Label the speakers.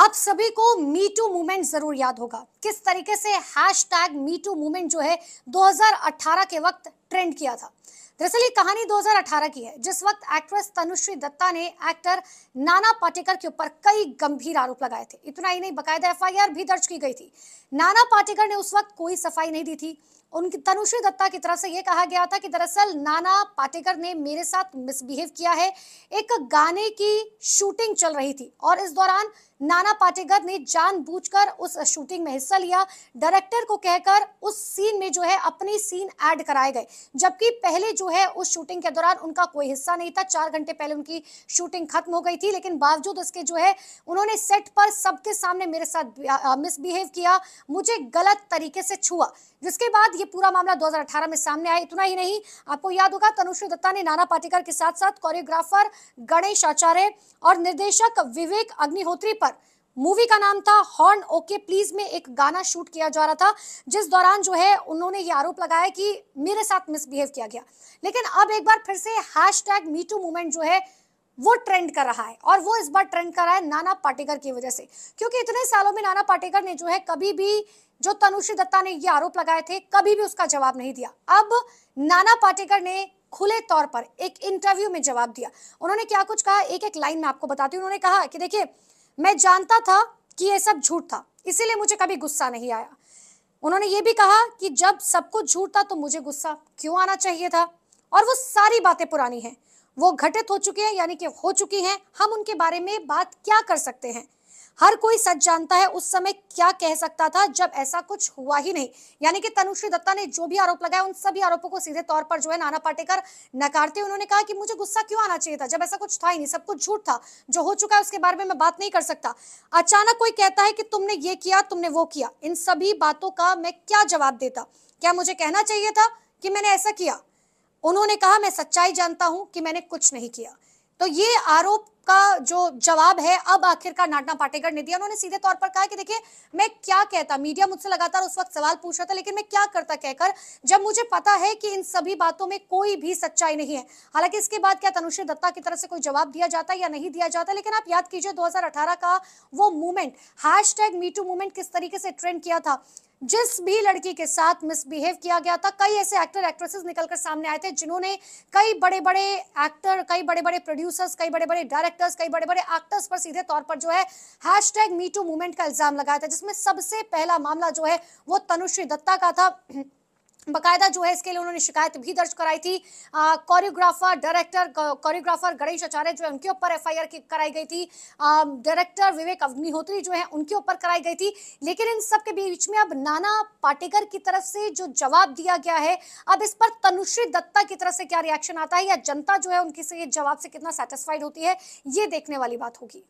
Speaker 1: आप सभी को मी टू मूवमेंट जरूर याद होगा किस तरीके से hash tag me too movement जो है 2018 के वक्त ट्रेंड किया था दरअसल ये कहानी 2018 की है जिस वक्त एक्ट्रेस तनुश्री दत्ता ने एक्टर नाना पाटेकर के ऊपर कई गंभीर आरोप लगाए थे इतना ही नहीं बकायदा एफआईआर भी दर्ज की गई थी नाना पाटेकर ने उस वक्त कोई सफाई नहीं दी थी उनकी तनुश्री दत्ता की तरफ से यह कहा गया था कि दरअसल नाना पाटेकर ने मेरे साथ मिसबिहेव किया है एक गाने की शूटिंग चल रही थी और इस दौरान नाना पाटेकर ने जानबूझकर उस शूटिंग में हिस्सा लिया डायरेक्टर को कहकर उस सीन में जो है अपने सीन ऐड कराए गए जबकि पहले जो है उस शूटिंग के दौरान उनका कोई हिस्सा नहीं था चार घंटे पहले उनकी शूटिंग खत्म हो गई थी लेकिन बावजूद उसके जो है उन्होंने सेट पर सबके सामने मेरे साथ मिसबिहेव किया मुझे गलत तरीके से छुआ जिसके बाद ये पूरा मामला 2018 में सामने आया इतना ही नहीं आपको याद होगा तनुश्री दत्ता ने नाना पाटेकर के साथ साथ कोरियोग्राफर गणेश आचार्य और निर्देशक विवेक अग्निहोत्री पर मूवी का नाम था हॉर्न ओके प्लीज में एक गाना शूट किया जा रहा था जिस दौरान जो है उन्होंने ये आरोप लगाया कि मेरे साथ मिसबिहेव किया गया लेकिन अब एक बार फिर से हैश टैग मीटू मूवमेंट जो है वो ट्रेंड कर रहा है और वो इस बार ट्रेंड कर रहा है नाना पाटेकर की वजह से क्योंकि इतने सालों में नाना पाटेकर ने जो है कभी भी जो तनुश्री दत्ता ने ये आरोप लगाए थे कभी भी उसका जवाब नहीं दिया अब नाना पाटेकर ने खुले तौर पर एक इंटरव्यू में जवाब दिया उन्होंने क्या कुछ कहा एक एक लाइन में आपको बताती हूँ उन्होंने कहा कि देखिए मैं जानता था कि यह सब झूठ था इसीलिए मुझे कभी गुस्सा नहीं आया उन्होंने ये भी कहा कि जब सब कुछ झूठ था तो मुझे गुस्सा क्यों आना चाहिए था और वो सारी बातें पुरानी हैं वो घटित हो चुके हैं यानी कि हो चुकी हैं हम उनके बारे में बात क्या कर सकते हैं हर कोई सच जानता है उस समय क्या कह सकता था जब ऐसा कुछ हुआ ही नहीं यानी कि तनुश्री दत्ता ने जो भी आरोप लगाया उन सभी आरोपों को सीधे तौर पर जो है नाना पाटेकर नकारते उन्होंने कहा कि मुझे गुस्सा क्यों आना चाहिए था जब ऐसा कुछ था ही नहीं सब कुछ झूठ था जो हो चुका है उसके बारे में मैं बात नहीं कर सकता अचानक कोई कहता है कि तुमने ये किया तुमने वो किया इन सभी बातों का मैं क्या जवाब देता क्या मुझे कहना चाहिए था कि मैंने ऐसा किया उन्होंने कहा मैं सच्चाई जानता हूं कि मैंने कुछ नहीं किया तो ये आरोप का जो जवाब है अब आखिरकार नाटना पाटेकर ने दिया उन्होंने सीधे तौर पर कहा कि देखिए मैं क्या कहता मीडिया मुझसे लगातार उस वक्त सवाल पूछ रहा था लेकिन मैं क्या करता कहकर जब मुझे पता है कि इन सभी बातों में कोई भी सच्चाई नहीं है हालांकि इसके बाद क्या तनुश्री दत्ता की तरफ से कोई जवाब दिया जाता या नहीं दिया जाता लेकिन आप याद कीजिए दो का वो movement hash tag me too movement किस तरीके से ट्रेंड किया था जिस भी लड़की के साथ मिसबिहेव किया गया था कई ऐसे एक्टर एक्ट्रेसेस निकलकर सामने आए थे जिन्होंने कई बड़े बड़े एक्टर कई बड़े बड़े प्रोड्यूसर्स कई बड़े बड़े डायरेक्टर एक्टर्स कई बड़े बड़े एक्टर्स पर सीधे तौर पर जो है हैश टैग मूवमेंट का इल्जाम लगाया था जिसमें सबसे पहला मामला जो है वो तनुश्री दत्ता का था बकायदा जो है इसके लिए उन्होंने शिकायत भी दर्ज कराई थी choreographer director choreographer Ganesh Acharya जो है उनके ऊपर एफआईआर कराई गई थी डायरेक्टर विवेक अग्निहोत्री जो है उनके ऊपर कराई गई थी लेकिन इन सब के बीच में अब नाना पाटेकर की तरफ से जो जवाब दिया गया है अब इस पर तनुश्री दत्ता की तरफ से क्या रिएक्शन आता है या जनता जो है उनकी से जवाब से कितना सेटिस्फाइड होती है ये देखने वाली बात होगी